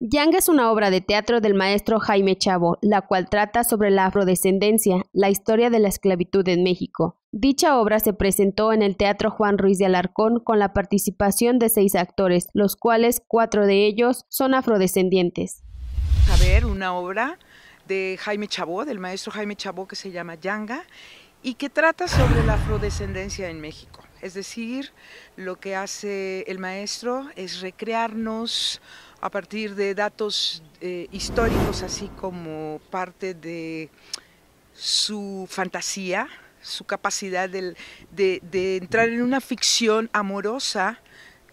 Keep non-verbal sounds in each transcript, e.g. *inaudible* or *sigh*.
Yanga es una obra de teatro del maestro Jaime Chavo, la cual trata sobre la afrodescendencia, la historia de la esclavitud en México. Dicha obra se presentó en el Teatro Juan Ruiz de Alarcón con la participación de seis actores, los cuales cuatro de ellos son afrodescendientes. A ver, una obra de Jaime Chabó, del maestro Jaime Chabó que se llama Yanga y que trata sobre la afrodescendencia en México. Es decir, lo que hace el maestro es recrearnos a partir de datos eh, históricos, así como parte de su fantasía, su capacidad de, entrar en una ficción amorosa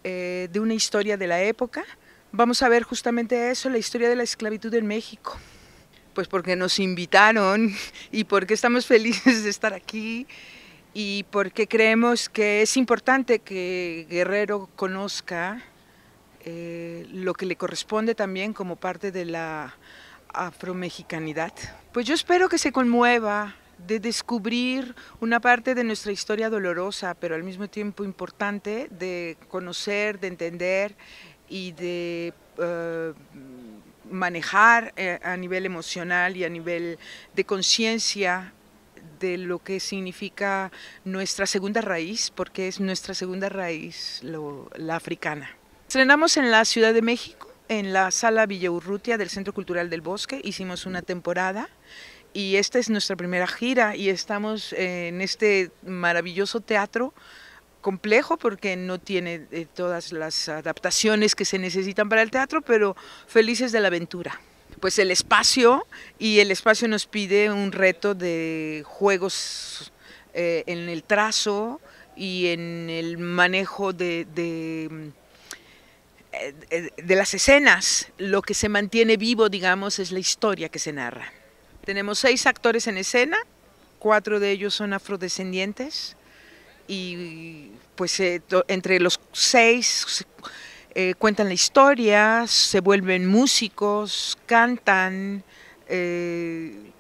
eh, de una historia de la época. Vamos a ver justamente eso, la historia de la esclavitud en México. Pues porque nos invitaron *laughs* y porque estamos *laughs* felices de estar aquí y porque creemos que es importante que Guerrero conozca eh, lo que le corresponde también como parte de la afromexicanidad. Pues yo espero que se conmueva de descubrir una parte de nuestra historia dolorosa, pero al mismo tiempo importante, de conocer, de entender y de eh, manejar eh, a nivel emocional y a nivel de conciencia de lo que significa nuestra segunda raíz, porque es nuestra segunda raíz la africana. Estrenamos en la Ciudad de México, en la Sala Villaurrutia del Centro Cultural del Bosque, hicimos una temporada y esta es nuestra primera gira y estamos en este maravilloso teatro complejo porque no tiene eh, todas las adaptaciones que se necesitan para el teatro, pero felices de la aventura. Pues el espacio y el espacio nos pide un reto de juegos eh, en el trazo y en el manejo de eh, eh, de las escenas, lo que se mantiene vivo, digamos, es la historia que se narra. Tenemos seis actores en escena, cuatro de ellos son afrodescendientes y pues eh, entre los seis cuentan la historia, se vuelven músicos, cantan,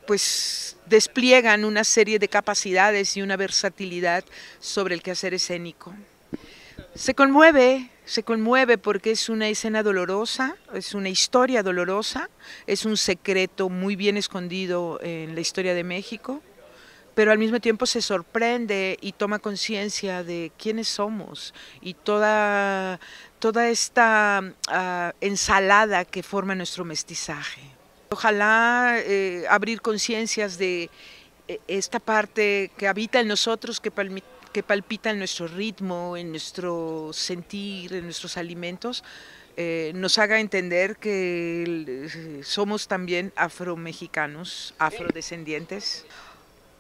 pues despliegan una serie de capacidades y una versatilidad sobre el quehacer escénico. Se conmueve, se conmueve porque es una escena dolorosa, es una historia dolorosa, es un secreto muy bien escondido en la historia de México, pero al mismo tiempo se sorprende y toma conciencia de quiénes somos y toda, toda esta ah, ensalada que forma nuestro mestizaje. Ojalá eh, abrir conciencias de eh, esta parte que habita en nosotros, que permite que palpita en nuestro ritmo, en nuestro sentir, en nuestros alimentos, eh, nos haga entender que eh, somos también afromexicanos, afrodescendientes.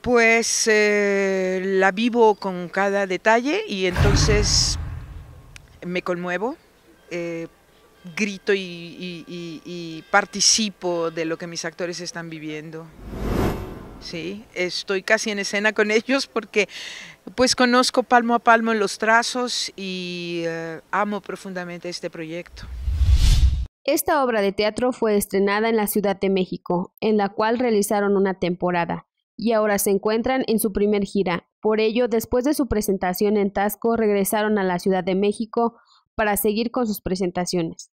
Pues eh, la vivo con cada detalle y entonces me conmuevo, grito y, y participo de lo que mis actores están viviendo. Sí, estoy casi en escena con *laughs* ellos porque pues conozco palmo a palmo los trazos y eh, amo profundamente este proyecto. Esta obra de teatro fue estrenada en la Ciudad de México, en la cual realizaron una temporada, y ahora se encuentran en su primer gira. Por ello, después de su presentación en Tasco, regresaron a la Ciudad de México para seguir con sus presentaciones.